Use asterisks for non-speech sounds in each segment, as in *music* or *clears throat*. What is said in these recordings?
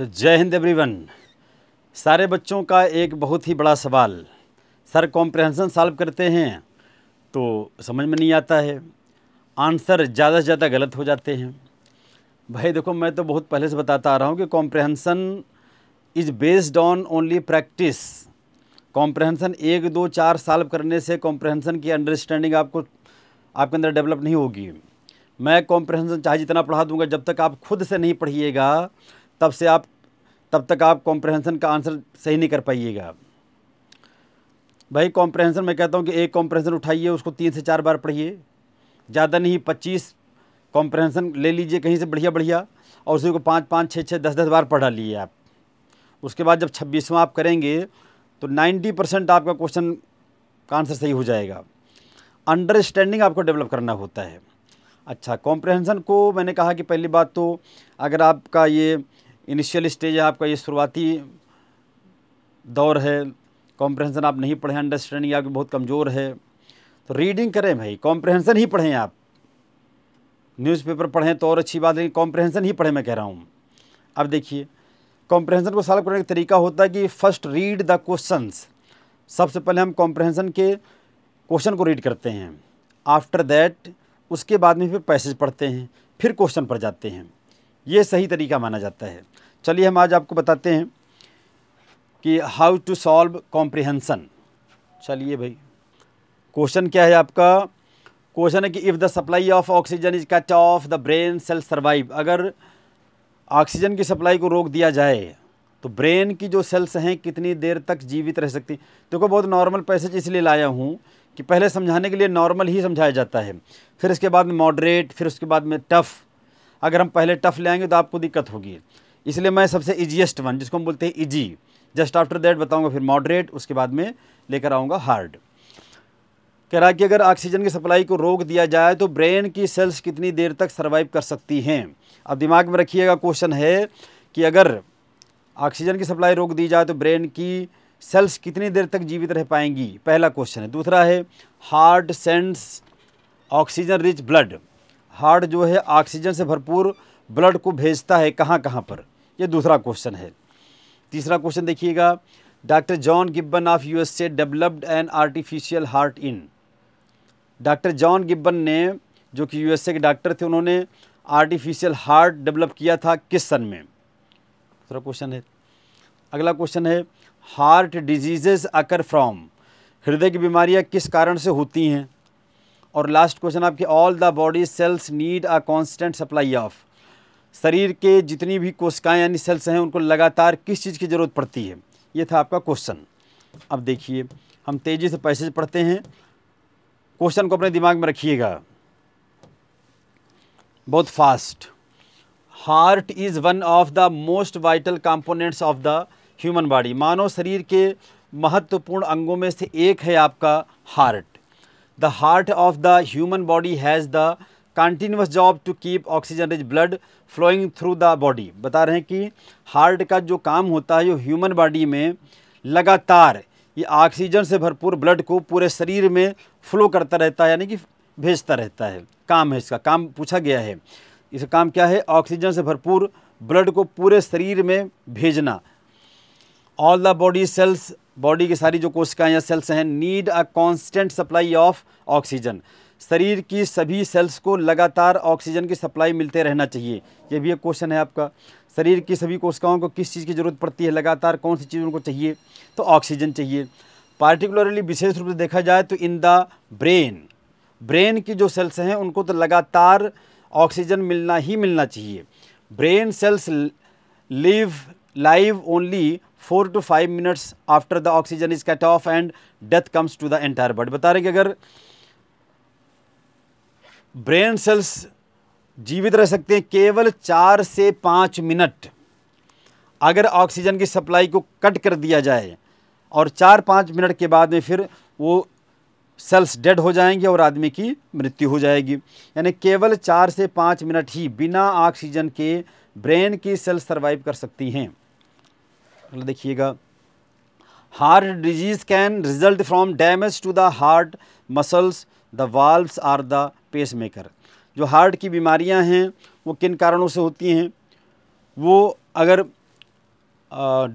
जय हिंद एवरीवन सारे बच्चों का एक बहुत ही बड़ा सवाल सर कॉम्प्रहेंसन सॉल्व करते हैं तो समझ में नहीं आता है आंसर ज़्यादा से ज़्यादा गलत हो जाते हैं भाई देखो मैं तो बहुत पहले से बताता आ रहा हूँ कि comprehension is based on only practice comprehension एक दो चार सॉल्व करने से कॉम्प्रहेंसन की अंडरस्टैंडिंग आपको आपके अंदर डेवलप नहीं होगी मैं कॉम्प्रहेंसन चाहे जितना पढ़ा दूंगा जब तक आप खुद से नहीं पढ़िएगा तब से आप तब तक आप कॉम्प्रहेंसन का आंसर सही नहीं कर पाइएगा भाई कॉम्प्रहेंसन मैं कहता हूँ कि एक कॉम्प्रहेंसन उठाइए उसको तीन से चार बार पढ़िए ज़्यादा नहीं पच्चीस कॉम्प्रहेंसन ले लीजिए कहीं से बढ़िया बढ़िया और उसी को पाँच पाँच छः छः दस दस बार पढ़ा लिए आप उसके बाद जब छब्बीसवा आप करेंगे तो नाइन्टी परसेंट आपका क्वेश्चन का आंसर सही हो जाएगा अंडरस्टैंडिंग आपको डेवलप करना होता है अच्छा कॉम्प्रहेंसन को मैंने कहा कि पहली बात तो अगर आपका ये इनिशियल स्टेज है आपका ये शुरुआती दौर है कॉम्प्रहेंसन आप नहीं पढ़ें अंडरस्टैंडिंग आपकी बहुत कमज़ोर है तो रीडिंग करें भाई कॉम्प्रहेंसन ही पढ़ें आप न्यूज़पेपर पढ़ें तो और अच्छी बात है कॉम्प्रहेंसन ही पढ़ें मैं कह रहा हूँ अब देखिए कॉम्प्रहेंसन को सॉल्व करने का तरीका होता है कि फ़र्स्ट रीड द क्वेश्चंस सबसे पहले हम कॉम्प्रहेंसन के क्वेश्चन को रीड करते हैं आफ्टर दैट उसके बाद में फिर पैसेज पढ़ते हैं फिर क्वेश्चन पर जाते हैं ये सही तरीका माना जाता है चलिए हम आज आपको बताते हैं कि हाउ टू सॉल्व कॉम्प्रिहेंसन चलिए भाई क्वेश्चन क्या है आपका क्वेश्चन है कि if the supply of oxygen is cut off the brain cell survive अगर ऑक्सीजन की सप्लाई को रोक दिया जाए तो ब्रेन की जो सेल्स हैं कितनी देर तक जीवित रह सकती देखो बहुत नॉर्मल पैसेज इसलिए लाया हूँ कि पहले समझाने के लिए नॉर्मल ही समझाया जाता है फिर इसके बाद में मॉडरेट फिर उसके बाद में टफ़ अगर हम पहले टफ़ लेंगे तो आपको दिक्कत होगी इसलिए मैं सबसे ईजिएस्ट वन जिसको हम बोलते हैं ईजी जस्ट आफ्टर दैट बताऊंगा फिर मॉडरेट उसके बाद में लेकर आऊँगा हार्ड कह रहा कि अगर ऑक्सीजन की सप्लाई को रोक दिया जाए तो ब्रेन की सेल्स कितनी देर तक सर्वाइव कर सकती हैं अब दिमाग में रखिएगा क्वेश्चन है कि अगर ऑक्सीजन की सप्लाई रोक दी जाए तो ब्रेन की सेल्स कितनी देर तक जीवित रह पाएंगी पहला क्वेश्चन है दूसरा है heart sends oxygen rich blood heart जो है ऑक्सीजन से भरपूर ब्लड को भेजता है कहाँ कहाँ पर ये दूसरा क्वेश्चन है तीसरा क्वेश्चन देखिएगा doctor John Gibbon of USA developed an artificial heart in doctor John Gibbon ने जो कि यूएसए के डॉक्टर थे उन्होंने आर्टिफिशियल हार्ट डेवलप किया था किस सन में दूसरा क्वेश्चन है अगला क्वेश्चन है हार्ट डिजीजेज अकर फ्रॉम हृदय की बीमारियां किस कारण से होती हैं और लास्ट क्वेश्चन आपके all the body cells need a constant supply of शरीर के जितनी भी कोशिकाएं यानी सेल्स हैं उनको लगातार किस चीज़ की ज़रूरत पड़ती है ये था आपका क्वेश्चन अब देखिए हम तेज़ी से पैसेज पढ़ते हैं क्वेश्चन को अपने दिमाग में रखिएगा बहुत fast heart is one of the most vital components of the human body मानव शरीर के महत्वपूर्ण अंगों में से एक है आपका heart the heart of the human body has the continuous job to keep oxygen is blood flowing through the body बता रहे हैं कि हार्ट का जो काम होता है जो ह्यूमन बॉडी में लगातार ये ऑक्सीजन से भरपूर ब्लड को पूरे शरीर में फ्लो करता रहता है यानी कि भेजता रहता है काम है इसका काम पूछा गया है इसका काम क्या है ऑक्सीजन से भरपूर ब्लड को पूरे शरीर में भेजना all the body cells body की सारी जो कोशिकाएं या सेल्स हैं need a constant supply of oxygen शरीर की सभी सेल्स को लगातार ऑक्सीजन की सप्लाई मिलते रहना चाहिए ये भी एक क्वेश्चन है आपका शरीर की सभी कोशिकाओं को किस चीज़ की ज़रूरत पड़ती है लगातार कौन सी चीज़ उनको चाहिए तो ऑक्सीजन चाहिए पार्टिकुलरली विशेष रूप से देखा जाए तो इन द ब्रेन ब्रेन की जो सेल्स हैं उनको तो लगातार ऑक्सीजन मिलना ही मिलना चाहिए brain cells live live only four to five minutes after the oxygen is cut off and death comes to the entire bird बता रहे कि अगर ब्रेन सेल्स जीवित रह सकते हैं केवल चार से पाँच मिनट अगर ऑक्सीजन की सप्लाई को कट कर दिया जाए और चार पाँच मिनट के बाद में फिर वो सेल्स डेड हो जाएंगे और आदमी की मृत्यु हो जाएगी यानी केवल चार से पाँच मिनट ही बिना ऑक्सीजन के ब्रेन की सेल्स सर्वाइव कर सकती हैं मतलब देखिएगा heart disease can result from damage to the heart muscles the valves or the pacemaker जो हार्ट की बीमारियां हैं वो किन कारणों से होती हैं वो अगर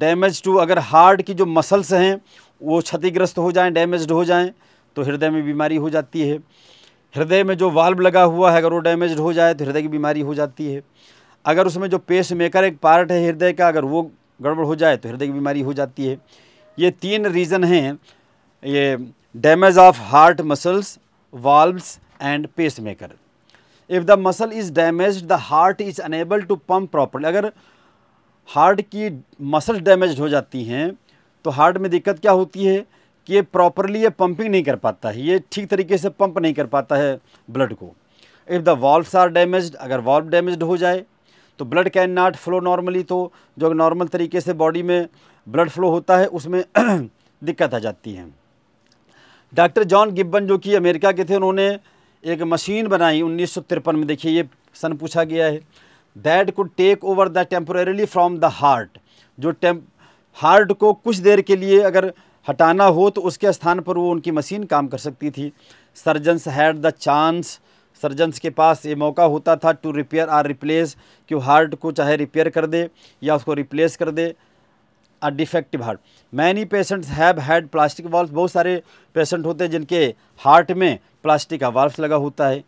डैमेज टू अगर हार्ट की जो मसल्स हैं वो क्षतिग्रस्त हो जाएं डैमेज हो जाएं तो हृदय में बीमारी हो जाती है हृदय में जो वाल्व लगा हुआ है अगर वो डैमेज हो जाए तो हृदय की बीमारी हो जाती है अगर उसमें जो पेस मेकर एक पार्ट है हृदय का अगर वो गड़बड़ हो जाए तो हृदय की बीमारी हो जाती है ये तीन रीज़न हैं ये damage of heart muscles valves and pacemaker if the muscle is damage the heart is unable to pump properly अगर हार्ट की मसल डैमेज हो जाती हैं तो हार्ट में दिक्कत क्या होती है कि ये प्रॉपरली ये पंपिंग नहीं कर पाता है ये ठीक तरीके से पंप नहीं कर पाता है ब्लड को if the valves are damage अगर वॉल्व डैमेज हो जाए तो blood can not flow normally तो जो नॉर्मल तरीके से बॉडी में ब्लड फ्लो होता है उसमें *clears throat* दिक्कत आ जाती है डॉक्टर जॉन गिब्बन जो कि अमेरिका के थे उन्होंने एक मशीन बनाई उन्नीस में देखिए ये सन पूछा गया है that could take over the temporarily from the heart जो टेम हार्ट को कुछ देर के लिए अगर हटाना हो तो उसके स्थान पर वो उनकी मशीन काम कर सकती थी surgeons had the chance surgeons के पास ये मौका होता था टू रिपेयर आर रिप्लेस कि हार्ट को चाहे रिपेयर कर दे या उसको रिप्लेस कर दे a defective heart many patients have had plastic valve बहुत सारे पेशेंट होते हैं जिनके हार्ट में प्लास्टिक का वाल्व लगा होता है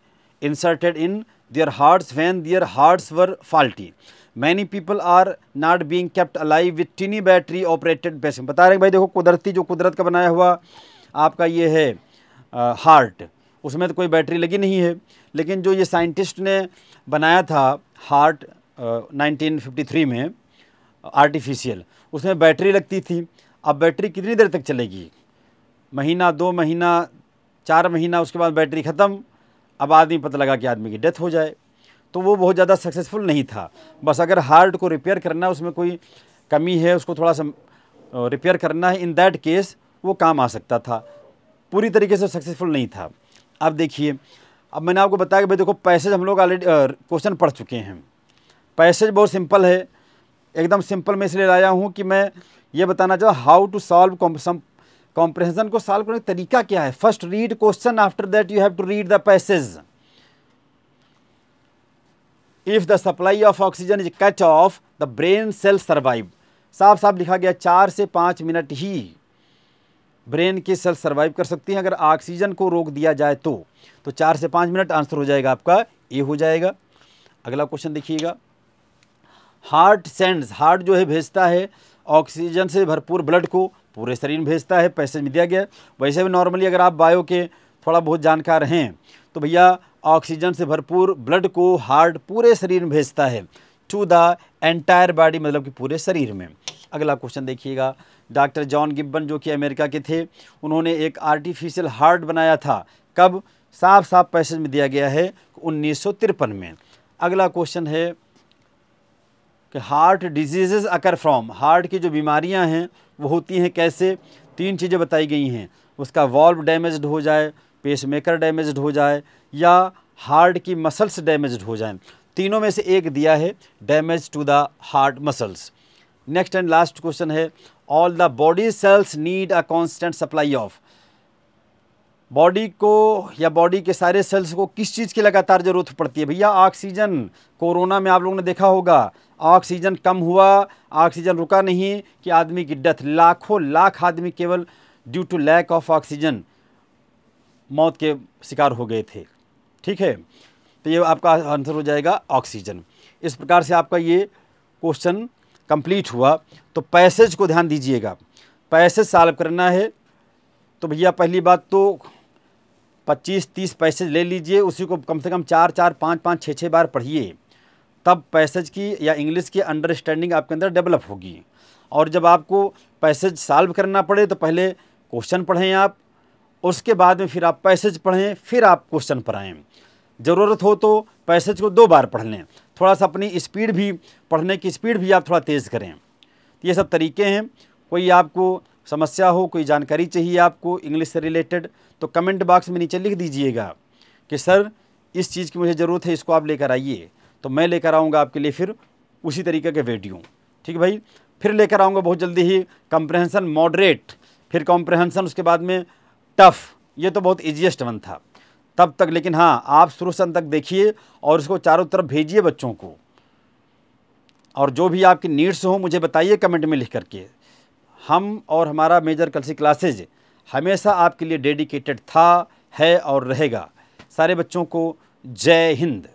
inserted in their hearts when their hearts were faulty many people are not being kept alive with tiny battery operated patient बता रहे हैं भाई देखो कुदरती जो कुदरत का बनाया हुआ आपका ये है आ, हार्ट उसमें तो कोई बैटरी लगी नहीं है लेकिन जो ये साइंटिस्ट ने बनाया था हार्ट नाइनटीन फिफ्टी थ्री में आर्टिफिशियल उसमें बैटरी लगती थी अब बैटरी कितनी देर तक चलेगी महीना दो महीना चार महीना उसके बाद बैटरी ख़त्म अब आदमी पता लगा कि आदमी की डेथ हो जाए तो वो बहुत ज़्यादा सक्सेसफुल नहीं था बस अगर हार्ट को रिपेयर करना है उसमें कोई कमी है उसको थोड़ा सा रिपेयर करना है इन दैट केस वो काम आ सकता था पूरी तरीके से सक्सेसफुल नहीं था अब देखिए अब मैंने आपको बताया कि भाई देखो पैसेज हम लोग ऑलरेडी क्वेश्चन पढ़ चुके हैं पैसेज बहुत सिंपल है एकदम सिंपल में इसलिए लाया हूँ कि मैं ये बताना चाहूँ हाउ टू सॉल्व कॉम्प्रहेंसन को सॉल्व करने का तरीका क्या है first read question after that you have to read the passage if the supply of oxygen is cut off the brain cell survive साफ साफ लिखा गया चार से पाँच मिनट ही ब्रेन की सेल सर्वाइव कर सकती हैं अगर ऑक्सीजन को रोक दिया जाए तो तो चार से पाँच मिनट आंसर हो जाएगा आपका ए हो जाएगा अगला क्वेश्चन देखिएगा हार्ट सेंड्स हार्ट जो है भेजता है ऑक्सीजन से भरपूर ब्लड को पूरे शरीर में भेजता है पैसेज में दिया गया वैसे भी नॉर्मली अगर आप बायो के थोड़ा बहुत जानकार हैं तो भैया ऑक्सीजन से भरपूर ब्लड को हार्ट पूरे शरीर में भेजता है टू द एंटायर बॉडी मतलब कि पूरे शरीर में अगला क्वेश्चन देखिएगा डॉक्टर जॉन गिब्बन जो कि अमेरिका के थे उन्होंने एक आर्टिफिशियल हार्ट बनाया था कब साफ साफ पैसेज में दिया गया है उन्नीस में अगला क्वेश्चन है कि heart disease occur from heart की जो बीमारियां हैं वो होती हैं कैसे तीन चीज़ें बताई गई हैं उसका वॉल्व डैमेज्ड हो जाए पेसमेकर डैमेज्ड हो जाए या हार्ट की मसल्स डैमेज्ड हो जाएं तीनों में से एक दिया है damage to the heart muscles next and last question है all the body cells need a constant supply of body को या बॉडी के सारे सेल्स को किस चीज़ की लगातार ज़रूरत पड़ती है भैया ऑक्सीजन कोरोना में आप लोगों ने देखा होगा ऑक्सीजन कम हुआ ऑक्सीजन रुका नहीं कि आदमी की डेथ लाखों लाख आदमी केवल due to lack of oxygen मौत के शिकार हो गए थे ठीक है तो ये आपका आंसर हो जाएगा ऑक्सीजन इस प्रकार से आपका ये क्वेश्चन कंप्लीट हुआ तो पैसेज को ध्यान दीजिएगा पैसेज साल्व करना है तो भैया पहली बात तो पच्चीस तीस पैसेज ले लीजिए उसी को कम से कम चार चार पाँच पाँच छः छः बार पढ़िए तब पैसेज की या इंग्लिश की अंडरस्टैंडिंग आपके अंदर डेवलप होगी और जब आपको पैसेज साल्व करना पड़े तो पहले क्वेश्चन पढ़ें आप उसके बाद में फिर आप पैसेज पढ़ें फिर आप क्वेश्चन पर आएँ ज़रूरत हो तो पैसेज को दो बार पढ़ लें थोड़ा सा अपनी स्पीड भी पढ़ने की स्पीड भी आप थोड़ा तेज़ करें तो ये सब तरीके हैं कोई आपको समस्या हो कोई जानकारी चाहिए आपको इंग्लिश से रिलेटेड तो कमेंट बॉक्स में नीचे लिख दीजिएगा कि सर इस चीज़ की मुझे ज़रूरत है इसको आप लेकर आइए तो मैं लेकर आऊँगा आपके लिए फिर उसी तरीके के वीडियो ठीक भाई फिर लेकर आऊँगा बहुत जल्दी ही कॉम्प्रहेंसन मॉडरेट फिर कॉम्प्रहेंसन उसके बाद में टफ़ ये तो बहुत ईजिएस्ट वन था तब तक लेकिन हाँ आप शुरू से अंत तक देखिए और इसको चारों तरफ भेजिए बच्चों को और जो भी आपकी नीड्स हो मुझे बताइए कमेंट में लिख करके हम और हमारा मेजर कलसी क्लासेज हमेशा आपके लिए डेडिकेटेड था है और रहेगा सारे बच्चों को जय हिंद